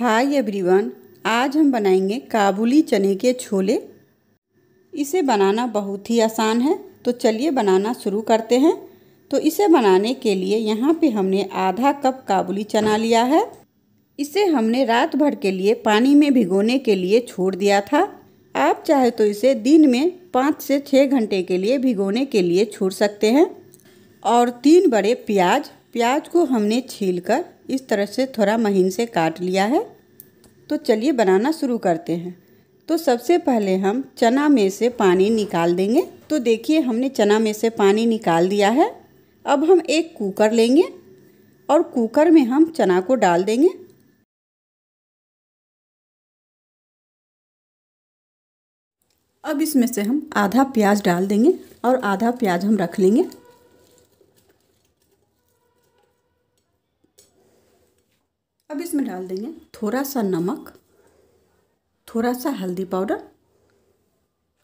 hi everyone आज हम बनाएंगे काबुली चने के छोले इसे बनाना बहुत ही आसान है तो चलिए बनाना शुरू करते हैं तो इसे बनाने के लिए यहाँ पे हमने आधा कप काबुली चना लिया है इसे हमने रात भर के लिए पानी में भिगोने के लिए छोड़ दिया था आप चाहे तो इसे दिन में पाँच से छः घंटे के लिए भिगोने के लिए छोड़ सकते हैं और तीन बड़े प्याज प्याज को हमने छील कर इस तरह से थोड़ा महीन से काट लिया है तो चलिए बनाना शुरू करते हैं तो सबसे पहले हम चना में से पानी निकाल देंगे तो देखिए हमने चना में से पानी निकाल दिया है अब हम एक कुकर लेंगे और कुकर में हम चना को डाल देंगे अब इसमें से हम आधा प्याज डाल देंगे और आधा प्याज हम रख लेंगे अब इसमें डाल देंगे थोड़ा सा नमक थोड़ा सा हल्दी पाउडर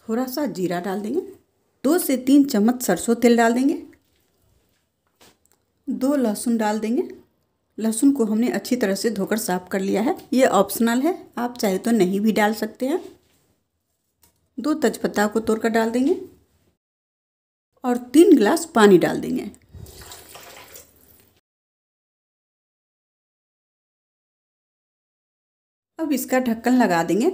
थोड़ा सा जीरा डाल देंगे दो से तीन चम्मच सरसों तेल डाल देंगे दो लहसुन डाल देंगे लहसुन को हमने अच्छी तरह से धोकर साफ कर लिया है ये ऑप्शनल है आप चाहे तो नहीं भी डाल सकते हैं दो तजपत्ता को तोड़कर डाल देंगे और तीन गिलास पानी डाल देंगे अब इसका ढक्कन लगा देंगे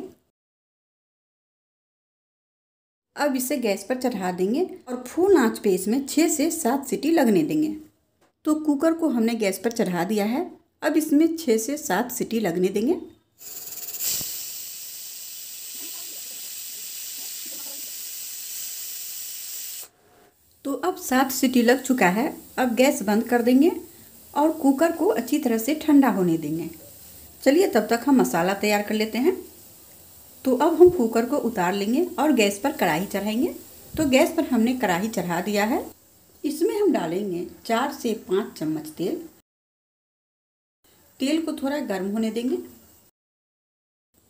अब इसे गैस पर चढ़ा देंगे और फूल आंच पे इसमें छः से सात सीटी लगने देंगे तो कुकर को हमने गैस पर चढ़ा दिया है अब इसमें छः से सात सीटी लगने देंगे तो अब सात सीटी लग चुका है अब गैस बंद कर देंगे और कुकर को अच्छी तरह से ठंडा होने देंगे चलिए तब तक हम मसाला तैयार कर लेते हैं तो अब हम कुकर को उतार लेंगे और गैस पर कढ़ाई चढ़ाएंगे तो गैस पर हमने कढ़ाई चढ़ा दिया है इसमें हम डालेंगे चार से पाँच चम्मच तेल तेल को थोड़ा गर्म होने देंगे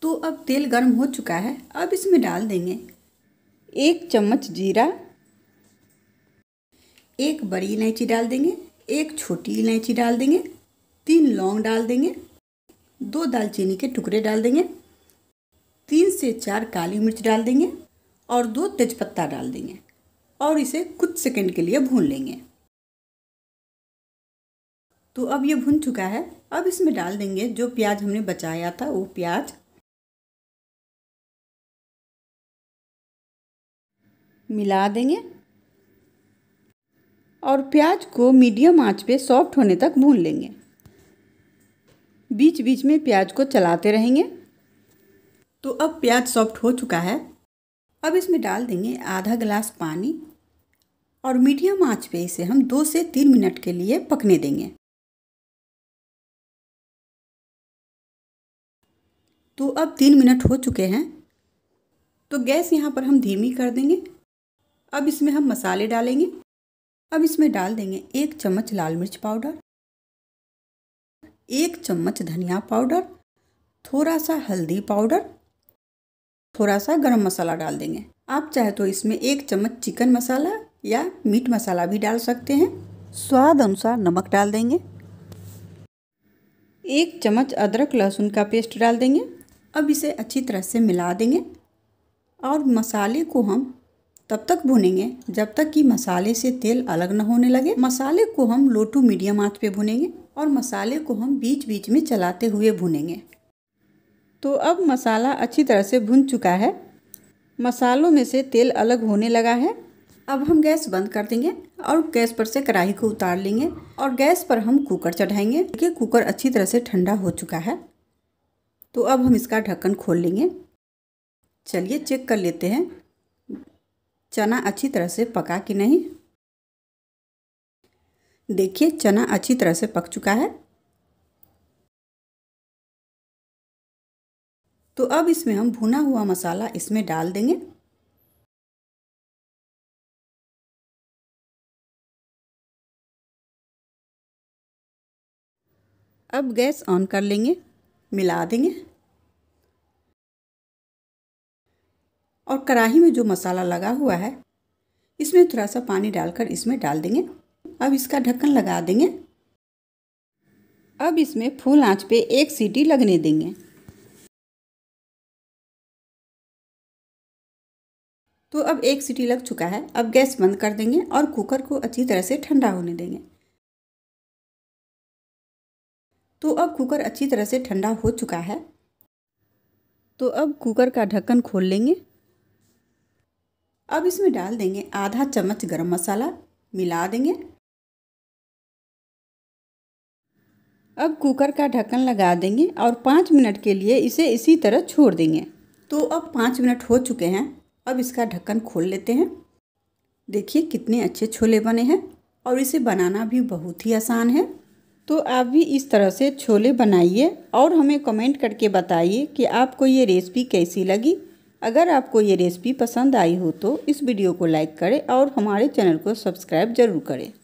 तो अब तेल गर्म हो चुका है अब इसमें डाल देंगे एक चम्मच जीरा एक बड़ी इलायची डाल देंगे एक छोटी इलायची डाल देंगे तीन लौंग डाल देंगे दो दालचीनी के टुकड़े डाल देंगे तीन से चार काली मिर्च डाल देंगे और दो तेजपत्ता डाल देंगे और इसे कुछ सेकंड के लिए भून लेंगे तो अब ये भून चुका है अब इसमें डाल देंगे जो प्याज हमने बचाया था वो प्याज मिला देंगे और प्याज को मीडियम आंच पे सॉफ्ट होने तक भून लेंगे बीच बीच में प्याज को चलाते रहेंगे तो अब प्याज सॉफ्ट हो चुका है अब इसमें डाल देंगे आधा गिलास पानी और मीडियम आंच पे इसे हम दो से तीन मिनट के लिए पकने देंगे तो अब तीन मिनट हो चुके हैं तो गैस यहाँ पर हम धीमी कर देंगे अब इसमें हम मसाले डालेंगे अब इसमें डाल देंगे एक चम्मच लाल मिर्च पाउडर एक चम्मच धनिया पाउडर थोड़ा सा हल्दी पाउडर थोड़ा सा गरम मसाला डाल देंगे आप चाहे तो इसमें एक चम्मच चिकन मसाला या मीट मसाला भी डाल सकते हैं स्वाद अनुसार नमक डाल देंगे एक चम्मच अदरक लहसुन का पेस्ट डाल देंगे अब इसे अच्छी तरह से मिला देंगे और मसाले को हम तब तक भुनेंगे जब तक कि मसाले से तेल अलग न होने लगे मसाले को हम लो टू मीडियम आंच पे भुनेंगे और मसाले को हम बीच बीच में चलाते हुए भुनेंगे तो अब मसाला अच्छी तरह से भुन चुका है मसालों में से तेल अलग होने लगा है अब हम गैस बंद कर देंगे और गैस पर से कढ़ाई को उतार लेंगे और गैस पर हम कुकर चढ़ाएंगे देखिए कुकर अच्छी तरह से ठंडा हो चुका है तो अब हम इसका ढक्कन खोल लेंगे चलिए चेक कर लेते हैं चना अच्छी तरह से पका कि नहीं देखिए चना अच्छी तरह से पक चुका है तो अब इसमें हम भुना हुआ मसाला इसमें डाल देंगे अब गैस ऑन कर लेंगे मिला देंगे और कढ़ाही में जो मसाला लगा हुआ है इसमें थोड़ा सा पानी डालकर इसमें डाल देंगे अब इसका ढक्कन लगा देंगे अब इसमें फूल आंच पे एक सीटी लगने देंगे तो अब एक सीटी लग चुका है अब गैस बंद कर देंगे और कुकर को अच्छी तरह से ठंडा होने देंगे तो अब कुकर अच्छी तरह से ठंडा हो चुका है तो अब कुकर का ढक्कन खोल लेंगे अब इसमें डाल देंगे आधा चम्मच गरम मसाला मिला देंगे अब कुकर का ढक्कन लगा देंगे और पाँच मिनट के लिए इसे इसी तरह छोड़ देंगे तो अब पाँच मिनट हो चुके हैं अब इसका ढक्कन खोल लेते हैं देखिए कितने अच्छे छोले बने हैं और इसे बनाना भी बहुत ही आसान है तो आप भी इस तरह से छोले बनाइए और हमें कमेंट करके बताइए कि आपको ये रेसिपी कैसी लगी अगर आपको ये रेसिपी पसंद आई हो तो इस वीडियो को लाइक करें और हमारे चैनल को सब्सक्राइब ज़रूर करें